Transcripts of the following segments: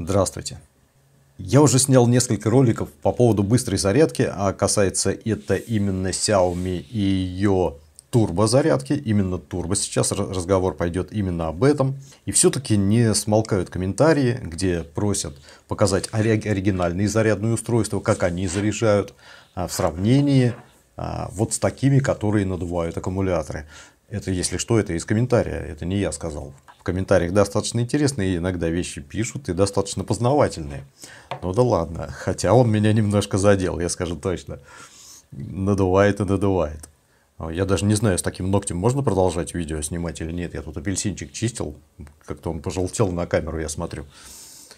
Здравствуйте. Я уже снял несколько роликов по поводу быстрой зарядки, а касается это именно Xiaomi и ее турбозарядки, именно турбо. Сейчас разговор пойдет именно об этом. И все-таки не смолкают комментарии, где просят показать оригинальные зарядные устройства, как они заряжают а, в сравнении а, вот с такими, которые надувают аккумуляторы. Это, если что, это из комментария, это не я сказал комментариях достаточно интересные иногда вещи пишут и достаточно познавательные. Ну да ладно, хотя он меня немножко задел, я скажу точно. Надувает и надувает. А, я даже не знаю, с таким ногтем можно продолжать видео снимать или нет. Я тут апельсинчик чистил, как-то он пожелтел на камеру, я смотрю.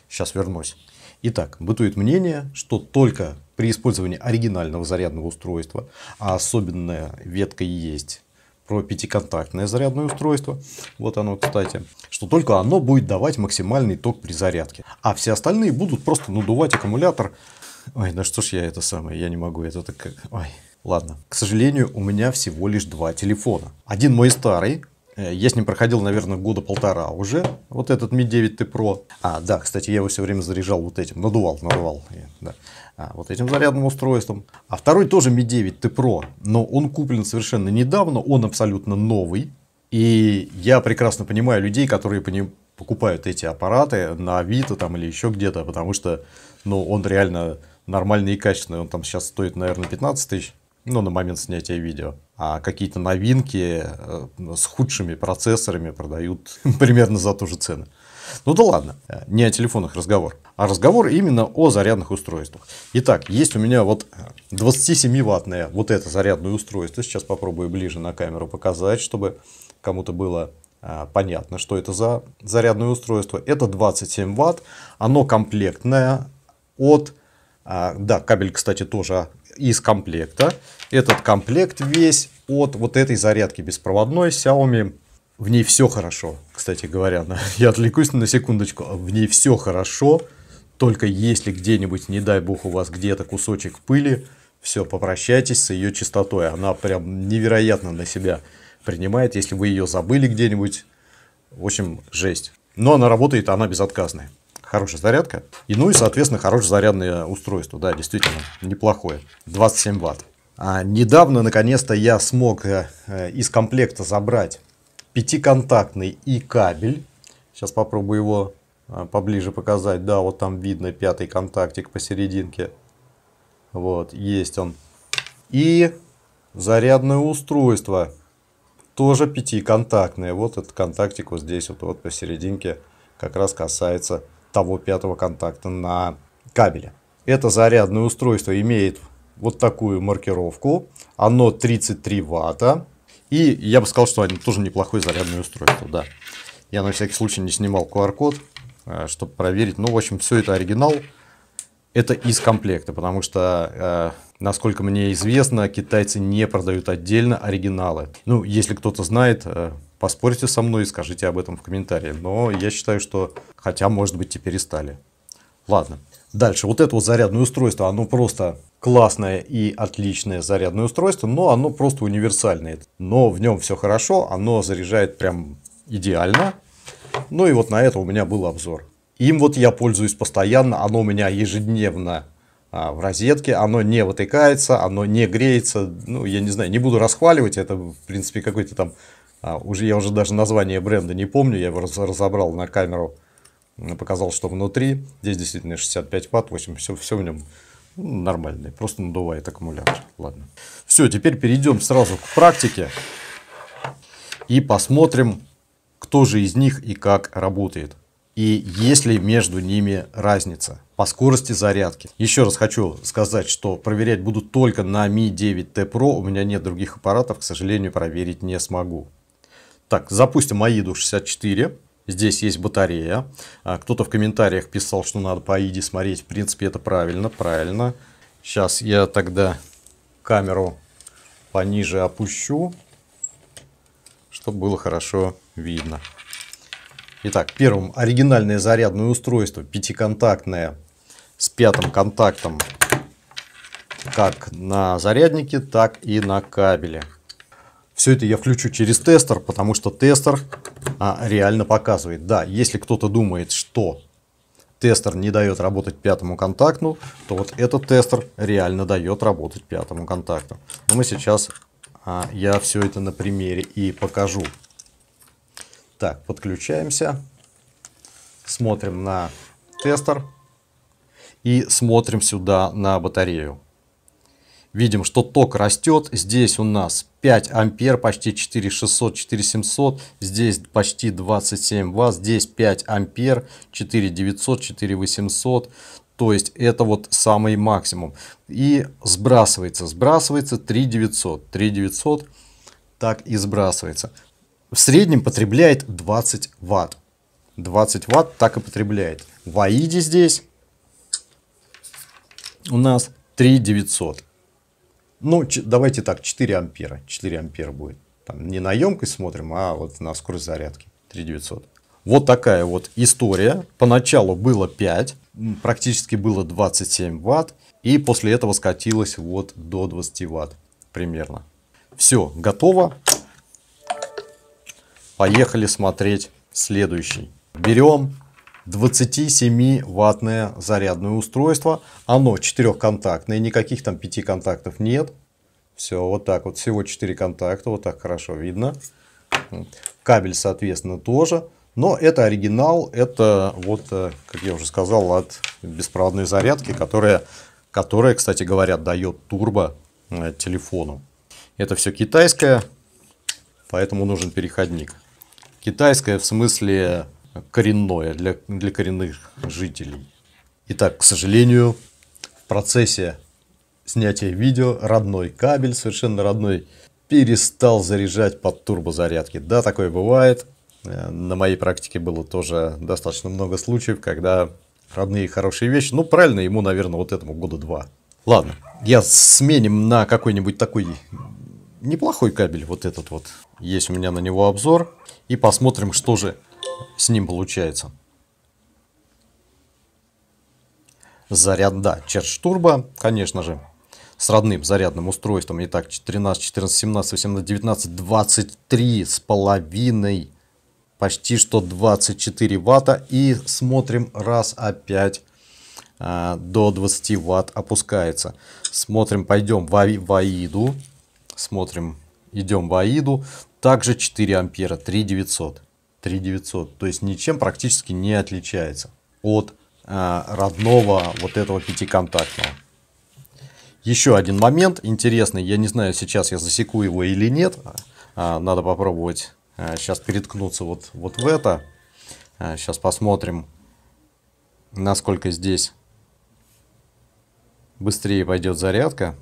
Сейчас вернусь. Итак, бытует мнение, что только при использовании оригинального зарядного устройства, а особенная ветка есть про пятиконтактное зарядное устройство, вот оно, кстати, что только оно будет давать максимальный ток при зарядке. А все остальные будут просто надувать аккумулятор. Ой, да ну что ж я это самое, я не могу, это так... Ой. Ладно, к сожалению, у меня всего лишь два телефона. Один мой старый, Э, я с ним проходил, наверное, года полтора уже. Вот этот Mi 9 T Pro. А, да, кстати, я его все время заряжал вот этим. Надувал, надувал. Да. А, вот этим зарядным устройством. А второй тоже Mi 9 T Pro. Но он куплен совершенно недавно. Он абсолютно новый. И я прекрасно понимаю людей, которые по ним покупают эти аппараты на Авито там или еще где-то, потому что ну, он реально нормальный и качественный. Он там сейчас стоит, наверное, 15 тысяч, ну, на момент снятия видео а какие-то новинки э, с худшими процессорами продают примерно за ту же цену. Ну да ладно, э, не о телефонах разговор, а разговор именно о зарядных устройствах. Итак, есть у меня вот 27-ваттное вот это зарядное устройство. Сейчас попробую ближе на камеру показать, чтобы кому-то было э, понятно, что это за зарядное устройство. Это 27 ватт, оно комплектное от... Да, кабель, кстати, тоже из комплекта. Этот комплект весь от вот этой зарядки беспроводной Xiaomi. В ней все хорошо, кстати говоря. Я отвлекусь на секундочку. В ней все хорошо, только если где-нибудь, не дай бог, у вас где-то кусочек пыли, все, попрощайтесь с ее чистотой. Она прям невероятно на себя принимает. Если вы ее забыли где-нибудь, в общем, жесть. Но она работает, она безотказная хорошая зарядка. И, ну и, соответственно, хорошее зарядное устройство. Да, действительно, неплохое. 27 ватт. А недавно, наконец-то, я смог э, э, из комплекта забрать пятиконтактный и кабель. Сейчас попробую его э, поближе показать. Да, вот там видно пятый контактик посерединке. Вот, есть он. И зарядное устройство. Тоже пятиконтактное. Вот этот контактик вот здесь вот, вот посерединке как раз касается того пятого контакта на кабеле. Это зарядное устройство имеет вот такую маркировку. Оно 33 ватта. И я бы сказал, что они тоже неплохое зарядное устройство. Да. Я на всякий случай не снимал QR-код, э, чтобы проверить. Ну, в общем, все это оригинал. Это из комплекта, потому что, э, насколько мне известно, китайцы не продают отдельно оригиналы. Ну, если кто-то знает, э, Поспорите со мной и скажите об этом в комментарии. Но я считаю, что хотя, может быть, теперь и стали. Ладно. Дальше. Вот это вот зарядное устройство, оно просто классное и отличное зарядное устройство, но оно просто универсальное. Но в нем все хорошо, оно заряжает прям идеально. Ну и вот на это у меня был обзор. Им вот я пользуюсь постоянно, оно у меня ежедневно а, в розетке, оно не вытыкается, оно не греется. Ну, я не знаю, не буду расхваливать, это, в принципе, какой-то там а, уже, я уже даже название бренда не помню, я его раз, разобрал на камеру, показал, что внутри. Здесь действительно 65 ватт, 8, все, все в нем ну, нормальный, просто надувает аккумулятор. Ладно. Все, теперь перейдем сразу к практике и посмотрим, кто же из них и как работает. И есть ли между ними разница по скорости зарядки. Еще раз хочу сказать, что проверять буду только на Mi 9T Pro. У меня нет других аппаратов, к сожалению, проверить не смогу. Так, запустим AIDU 64. Здесь есть батарея. А, кто-то в комментариях писал, что надо по AIDI смотреть. В принципе, это правильно, правильно. Сейчас я тогда камеру пониже опущу, чтобы было хорошо видно. Итак, первым оригинальное зарядное устройство, пятиконтактное, с пятым контактом как на заряднике, так и на кабеле. Все это я включу через тестер, потому что тестер а, реально показывает. Да, если кто-то думает, что тестер не дает работать пятому контакту, то вот этот тестер реально дает работать пятому контакту. Но мы сейчас, а, я все это на примере и покажу. Так, подключаемся, смотрим на тестер и смотрим сюда на батарею видим, что ток растет. Здесь у нас 5 ампер, почти 4600, 4700. Здесь почти 27 ватт. Здесь 5 ампер, 4900, 4800. То есть это вот самый максимум. И сбрасывается, сбрасывается 3900. 3900 так и сбрасывается. В среднем потребляет 20 ватт. 20 ватт так и потребляет. В АИДе здесь у нас 3900. Ну, давайте так, 4 ампера. 4 ампера будет. Там не на емкость смотрим, а вот на скорость зарядки 3900. Вот такая вот история. Поначалу было 5, практически было 27 ватт. И после этого скатилось вот до 20 ватт примерно. Все, готово. Поехали смотреть следующий. Берем 27-ваттное зарядное устройство. Оно четырехконтактное, никаких там пяти контактов нет. Все, вот так вот, всего 4 контакта, вот так хорошо видно. Кабель, соответственно, тоже. Но это оригинал, это вот, э, как я уже сказал, от беспроводной зарядки, которая, которая кстати говоря, дает турбо э, телефону. Это все китайское, поэтому нужен переходник. Китайское в смысле коренное, для, для коренных жителей. Итак, к сожалению, в процессе снятия видео родной кабель, совершенно родной, перестал заряжать под турбозарядки. Да, такое бывает. Э, на моей практике было тоже достаточно много случаев, когда родные хорошие вещи. Ну, правильно, ему, наверное, вот этому года два. Ладно, я сменим на какой-нибудь такой неплохой кабель, вот этот вот. Есть у меня на него обзор. И посмотрим, что же с ним получается. Заряд, да, черч-турбо, конечно же, с родным зарядным устройством. Итак, 13, 14, 17, 18, 19, 23 с половиной, почти что 24 ватта. И смотрим раз опять а, до 20 ватт опускается. Смотрим, пойдем в, аи, в Аиду. Смотрим, идем в Аиду. Также 4 ампера, 3900. 3900. То есть ничем практически не отличается от э, родного вот этого пятиконтактного. Еще один момент интересный. Я не знаю, сейчас я засеку его или нет. А, надо попробовать а, сейчас переткнуться вот, вот в это. А, сейчас посмотрим, насколько здесь быстрее пойдет зарядка.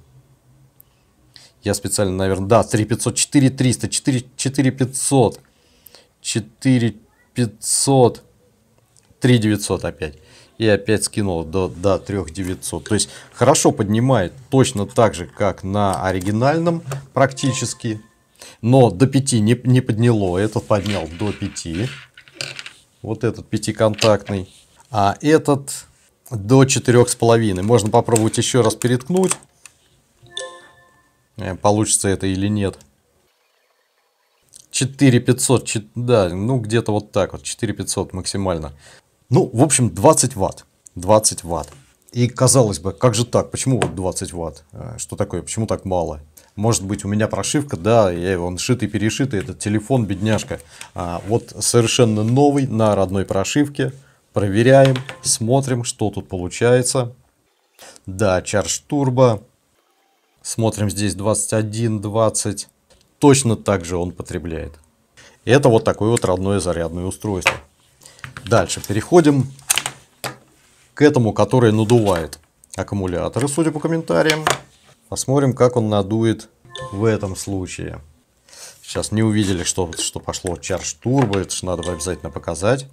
Я специально, наверное, да, 3500, 4300, 4500. 4 500, 3 900 опять. И опять скинул до, до 3 900. То есть хорошо поднимает, точно так же, как на оригинальном практически. Но до 5 не, не подняло. Этот поднял до 5. Вот этот пятиконтактный. А этот до 4,5. Можно попробовать еще раз переткнуть. Э, получится это или нет. 4500, да, ну где-то вот так вот, 4500 максимально. Ну, в общем, 20 ватт, 20 ватт. И казалось бы, как же так, почему вот 20 ватт? Э, что такое, почему так мало? Может быть, у меня прошивка, да, я, его шитый, перешитый, этот телефон, бедняжка. А, вот совершенно новый, на родной прошивке. Проверяем, смотрим, что тут получается. Да, чарж турбо. Смотрим здесь 21, 20, точно так же он потребляет. Это вот такое вот родное зарядное устройство. Дальше переходим к этому, который надувает аккумуляторы, судя по комментариям. Посмотрим, как он надует в этом случае. Сейчас не увидели, что, что пошло чарж турбо, это же надо обязательно показать.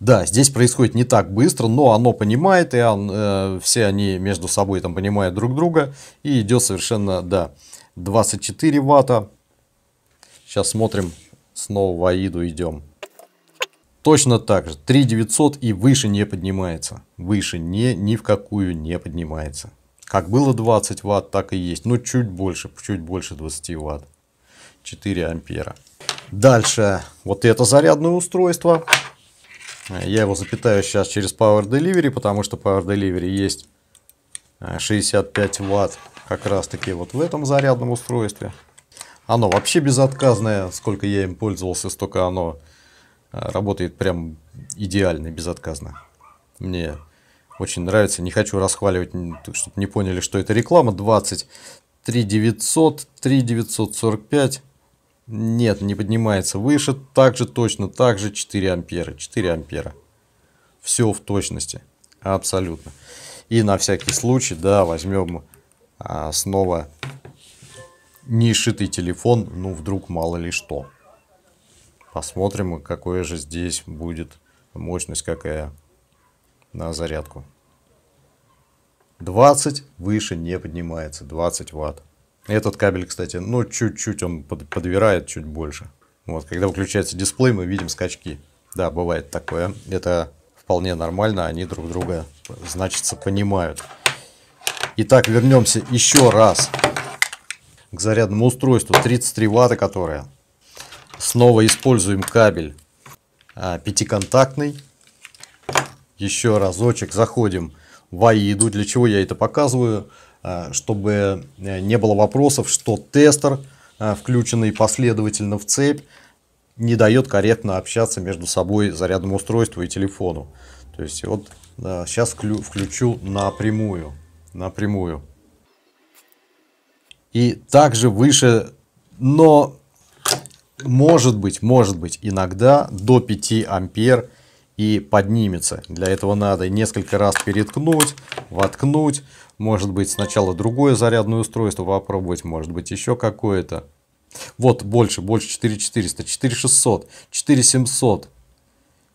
Да, здесь происходит не так быстро, но оно понимает, и он, э, все они между собой там понимают друг друга, и идет совершенно, да, 24 ватта. Сейчас смотрим, снова в Аиду идем. Точно так же, 3900 и выше не поднимается, выше не, ни в какую не поднимается. Как было 20 ватт, так и есть, но ну, чуть больше, чуть больше 20 ватт, 4 ампера. Дальше, вот это зарядное устройство. Я его запитаю сейчас через Power Delivery, потому что Power Delivery есть 65 э, ватт как раз таки вот в этом зарядном устройстве. Оно вообще безотказное, сколько я им пользовался, столько оно э, работает прям идеально, безотказно. Мне очень нравится, не хочу расхваливать, чтобы не поняли, что это реклама. 23 900, 3 945, нет, не поднимается. Выше также точно, также 4 ампера. 4 ампера. Все в точности. Абсолютно. И на всякий случай, да, возьмем а, снова не шитый телефон. Ну, вдруг мало ли что. Посмотрим, какое же здесь будет мощность какая на зарядку. 20 выше не поднимается, 20 ватт. Этот кабель, кстати, ну чуть-чуть он под, подвирает чуть больше. Вот, когда выключается дисплей, мы видим скачки. Да, бывает такое. Это вполне нормально, они друг друга, значится, понимают. Итак, вернемся еще раз к зарядному устройству. 33 ватта, которое. Снова используем кабель а, пятиконтактный. Еще разочек заходим в AIDU. Для чего я это показываю? А, чтобы э, не было вопросов, что тестер, а, включенный последовательно в цепь, не дает корректно общаться между собой зарядом устройства и телефону. То есть вот да, сейчас вклю, включу напрямую, напрямую. И также выше, но может быть, может быть, иногда до 5 ампер и поднимется. Для этого надо несколько раз переткнуть, воткнуть. Может быть сначала другое зарядное устройство попробовать, может быть еще какое-то. Вот больше, больше 4400, 4600, 4700,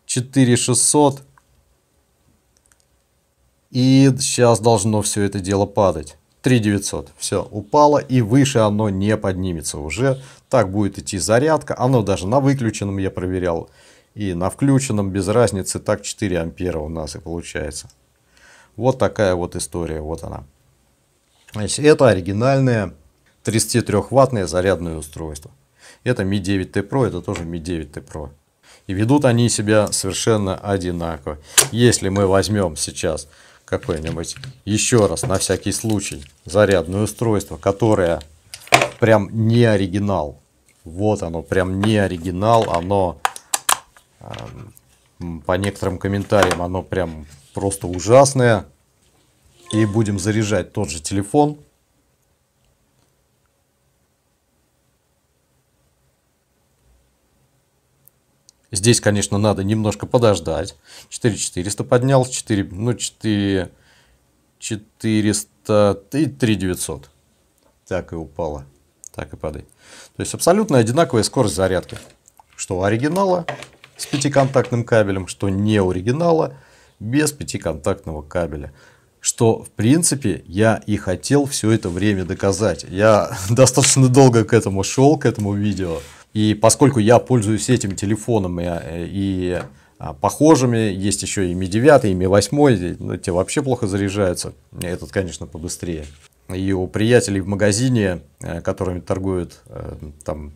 4600. И сейчас должно все это дело падать. 3900. Все, упало и выше оно не поднимется уже. Так будет идти зарядка. Оно даже на выключенном я проверял. И на включенном без разницы так 4 ампера у нас и получается. Вот такая вот история, вот она. Значит, это оригинальное 33-ваттное зарядное устройство. Это Mi 9T Pro, это тоже Mi 9T Pro. И ведут они себя совершенно одинаково. Если мы возьмем сейчас какое-нибудь, еще раз, на всякий случай, зарядное устройство, которое прям не оригинал. Вот оно, прям не оригинал, оно по некоторым комментариям оно прям просто ужасное. И будем заряжать тот же телефон. Здесь, конечно, надо немножко подождать. 4400 поднял, 4, ну 4, 400 и 3900. Так и упало, так и падает. То есть абсолютно одинаковая скорость зарядки, что у оригинала, с пятиконтактным кабелем, что не оригинала, без пятиконтактного кабеля. Что, в принципе, я и хотел все это время доказать. Я достаточно долго к этому шел, к этому видео. И поскольку я пользуюсь этим телефоном и, э, и а, похожими, есть еще и Mi 9, и Mi 8, ну, те вообще плохо заряжаются. Этот, конечно, побыстрее. И у приятелей в магазине, э, которыми торгуют э, там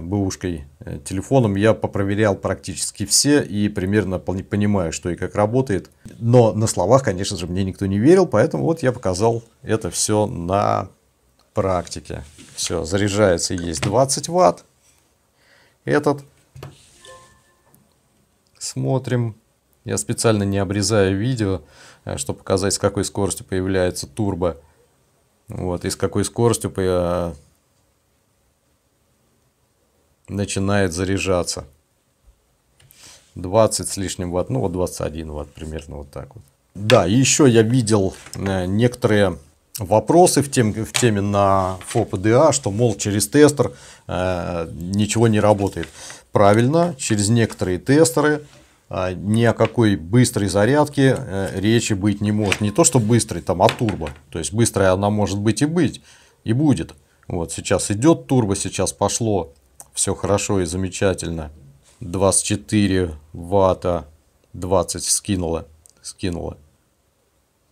Бывушкой э, телефоном я попроверял практически все и примерно понимаю, что и как работает. Но на словах, конечно же, мне никто не верил, поэтому вот я показал это все на практике. Все, заряжается есть 20 ватт. Этот. Смотрим. Я специально не обрезаю видео, э, чтобы показать, с какой скоростью появляется турбо. Вот, и с какой скоростью начинает заряжаться. 20 с лишним ватт, ну вот 21 ватт примерно вот так вот. Да, и еще я видел э, некоторые вопросы в теме, в теме на ФОПДА, что, мол, через тестер э, ничего не работает. Правильно, через некоторые тестеры э, ни о какой быстрой зарядке э, речи быть не может. Не то, что быстрый, там, а турбо. То есть, быстрая она может быть и быть, и будет. Вот сейчас идет турбо, сейчас пошло все хорошо и замечательно. 24 ватта, 20 скинула, скинула.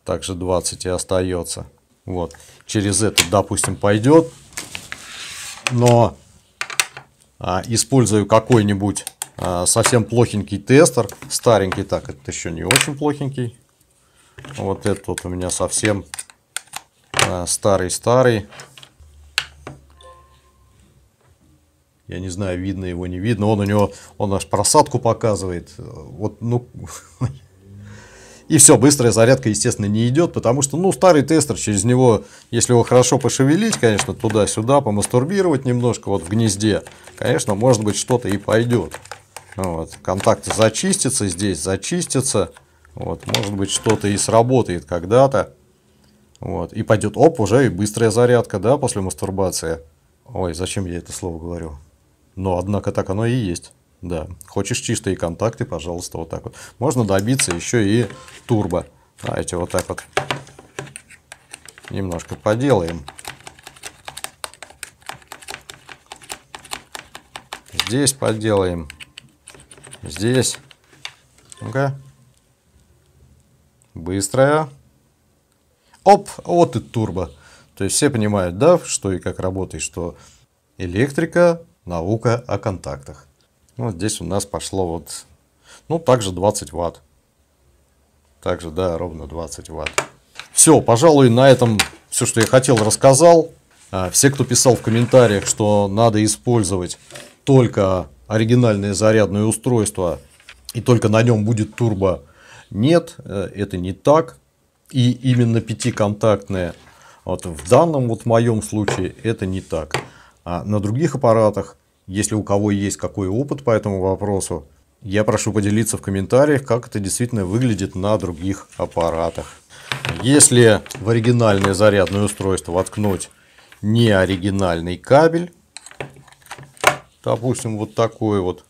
Также 20 и остается. Вот, через это, допустим, пойдет, но а, использую какой-нибудь а, совсем плохенький тестер, старенький, так, это еще не очень плохенький. Вот этот вот у меня совсем а, старый-старый. А, Я не знаю, видно его, не видно. Он у него, он аж просадку показывает. Вот, ну... И все, быстрая зарядка, естественно, не идет, потому что, ну, старый тестер, через него, если его хорошо пошевелить, конечно, туда-сюда, помастурбировать немножко вот в гнезде, конечно, может быть, что-то и пойдет. Ну вот, контакты зачистятся, здесь зачистятся. Вот, может быть, что-то и сработает когда-то. Вот, и пойдет, оп, уже и быстрая зарядка, да, после мастурбации. Ой, зачем я это слово говорю? Но, однако, так оно и есть. Да. Хочешь чистые контакты, пожалуйста, вот так вот. Можно добиться еще и турбо. Давайте вот так вот немножко поделаем. Здесь поделаем. Здесь. Ну-ка. Быстрая. Оп, вот и турбо. То есть все понимают, да, что и как работает, что электрика Наука о контактах. Ну, здесь у нас пошло вот, ну, также 20 ватт. Также, да, ровно 20 ватт. Все, пожалуй, на этом все, что я хотел, рассказал. А, все, кто писал в комментариях, что надо использовать только оригинальное зарядное устройство и только на нем будет турбо, нет, э, это не так. И именно пятиконтактное, вот в данном вот моем случае это не так. А на других аппаратах, если у кого есть какой опыт по этому вопросу, я прошу поделиться в комментариях, как это действительно выглядит на других аппаратах. Если в оригинальное зарядное устройство воткнуть не оригинальный кабель, допустим, вот такой вот,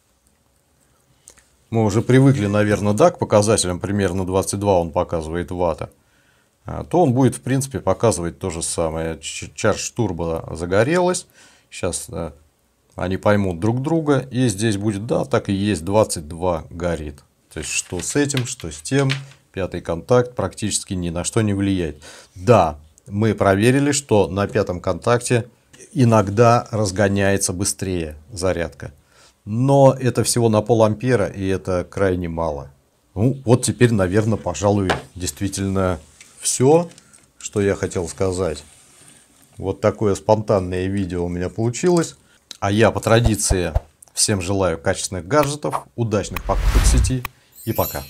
мы уже привыкли, наверное, да, к показателям, примерно 22 он показывает вата, а, то он будет, в принципе, показывать то же самое. Чарж турбо загорелась, Сейчас да, они поймут друг друга. И здесь будет, да, так и есть, 22 горит. То есть, что с этим, что с тем. Пятый контакт практически ни на что не влияет. Да, мы проверили, что на пятом контакте иногда разгоняется быстрее зарядка. Но это всего на пол ампера, и это крайне мало. Ну, вот теперь, наверное, пожалуй, действительно все, что я хотел сказать. Вот такое спонтанное видео у меня получилось. А я по традиции всем желаю качественных гаджетов, удачных покупок сети и пока.